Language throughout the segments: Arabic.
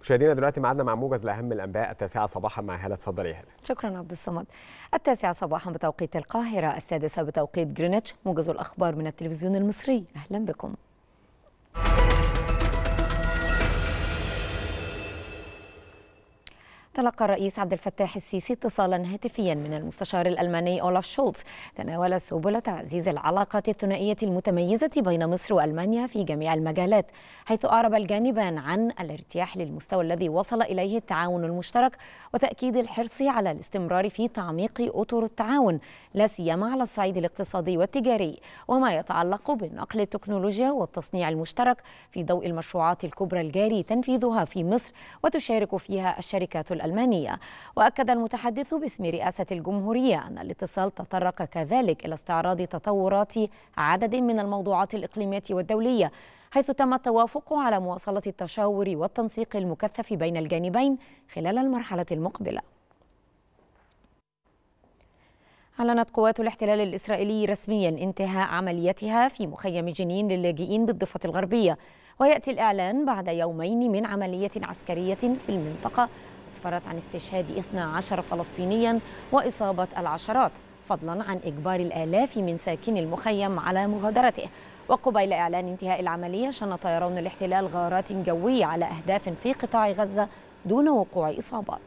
مشاهدينا دلوقتي معنا مع موجز لاهم الانباء التاسعه صباحا مع هاله تفضلي يا هاله شكرا عبد الصمد التاسعه صباحا بتوقيت القاهره السادسه بتوقيت جرينتش موجز الاخبار من التلفزيون المصري اهلا بكم تلقى الرئيس عبد الفتاح السيسي اتصالا هاتفيا من المستشار الألماني أولاف شولتز تناول سبل تعزيز العلاقات الثنائية المتميزة بين مصر وألمانيا في جميع المجالات حيث أعرب الجانبان عن الارتياح للمستوى الذي وصل إليه التعاون المشترك وتأكيد الحرص على الاستمرار في تعميق أطر التعاون لا سيما على الصعيد الاقتصادي والتجاري وما يتعلق بنقل التكنولوجيا والتصنيع المشترك في ضوء المشروعات الكبرى الجاري تنفيذها في مصر وتشارك فيها الشركات الأمريكية. الألمانية وأكد المتحدث باسم رئاسة الجمهورية أن الاتصال تطرق كذلك إلى استعراض تطورات عدد من الموضوعات الإقليمية والدولية حيث تم التوافق على مواصلة التشاور والتنسيق المكثف بين الجانبين خلال المرحلة المقبلة أعلنت قوات الاحتلال الإسرائيلي رسميا انتهاء عمليتها في مخيم جنين للاجئين بالضفة الغربية ويأتي الإعلان بعد يومين من عملية عسكرية في المنطقة أسفرت عن استشهاد 12 فلسطينيا وإصابة العشرات فضلا عن إجبار الآلاف من ساكني المخيم على مغادرته وقبيل إعلان انتهاء العملية شن طيران الاحتلال غارات جوية على أهداف في قطاع غزة دون وقوع إصابات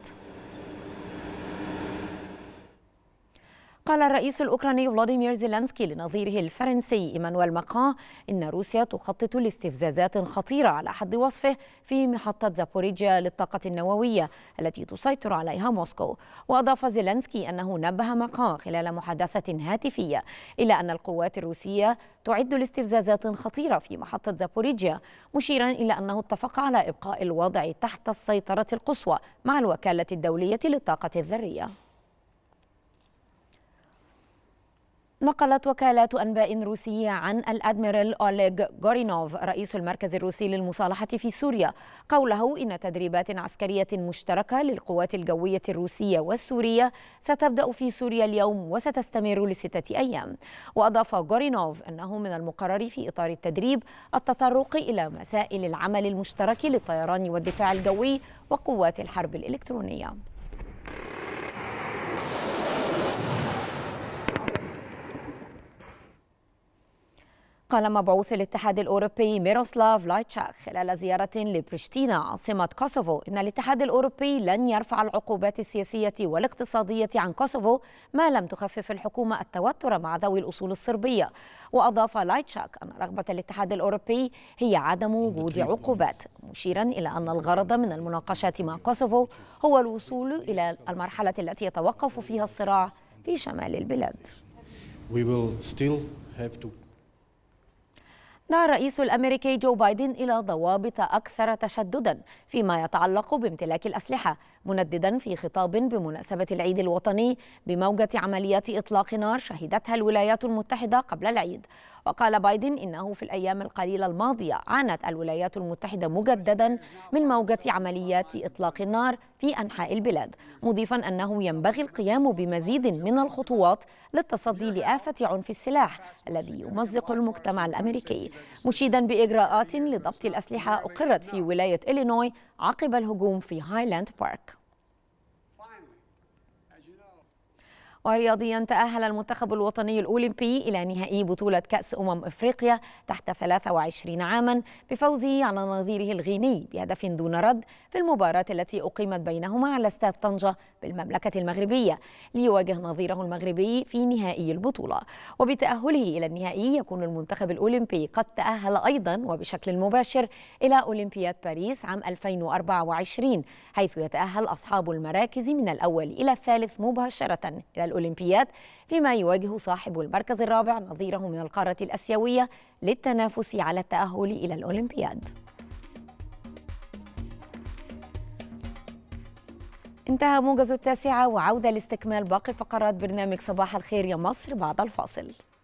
قال الرئيس الأوكراني فلاديمير زيلانسكي لنظيره الفرنسي إيمانويل ماكرون إن روسيا تخطط لاستفزازات خطيرة على حد وصفه في محطة زابوريجيا للطاقة النووية التي تسيطر عليها موسكو وأضاف زيلانسكي أنه نبه ماكرون خلال محادثة هاتفية إلى أن القوات الروسية تعد لاستفزازات خطيرة في محطة زابوريجيا مشيرا إلى أنه اتفق على إبقاء الوضع تحت السيطرة القصوى مع الوكالة الدولية للطاقة الذرية نقلت وكالات أنباء روسية عن الأدميرال أوليغ غورينوف رئيس المركز الروسي للمصالحة في سوريا قوله إن تدريبات عسكرية مشتركة للقوات الجوية الروسية والسورية ستبدأ في سوريا اليوم وستستمر لستة أيام وأضاف غورينوف أنه من المقرر في إطار التدريب التطرق إلى مسائل العمل المشترك للطيران والدفاع الجوي وقوات الحرب الإلكترونية قال مبعوث الاتحاد الأوروبي ميروسلاف لايتشاك خلال زيارة لبريشتينا عاصمة كوسوفو إن الاتحاد الأوروبي لن يرفع العقوبات السياسية والاقتصادية عن كوسوفو ما لم تخفف الحكومة التوتر مع ذوي الأصول الصربية وأضاف لايتشاك أن رغبة الاتحاد الأوروبي هي عدم وجود عقوبات مشيرا إلى أن الغرض من المناقشات مع كوسوفو هو الوصول إلى المرحلة التي يتوقف فيها الصراع في شمال البلاد. We will still have to دعا الرئيس الامريكي جو بايدن الى ضوابط اكثر تشددا فيما يتعلق بامتلاك الاسلحه منددا في خطاب بمناسبه العيد الوطني بموجه عمليات اطلاق نار شهدتها الولايات المتحده قبل العيد وقال بايدن انه في الايام القليله الماضيه عانت الولايات المتحده مجددا من موجه عمليات اطلاق النار في انحاء البلاد مضيفا انه ينبغي القيام بمزيد من الخطوات للتصدي لافه عنف السلاح الذي يمزق المجتمع الامريكي مشيدا بإجراءات لضبط الأسلحة أقرت في ولاية إلينوي عقب الهجوم في هايلاند بارك ورياضيا تأهل المنتخب الوطني الأولمبي إلى نهائي بطولة كأس أمم إفريقيا تحت 23 عاما بفوزه على نظيره الغيني بهدف دون رد في المباراة التي أقيمت بينهما على استاد طنجة بالمملكة المغربية ليواجه نظيره المغربي في نهائي البطولة وبتأهله إلى النهائي يكون المنتخب الأولمبي قد تأهل أيضا وبشكل مباشر إلى أولمبياد باريس عام 2024 حيث يتأهل أصحاب المراكز من الأول إلى الثالث مباشرة إلى الأولمبياد فيما يواجه صاحب المركز الرابع نظيره من القارة الأسيوية للتنافس على التأهل إلى الأولمبياد انتهى موجز التاسعة وعودة لاستكمال باقي فقرات برنامج صباح الخير يا مصر بعد الفاصل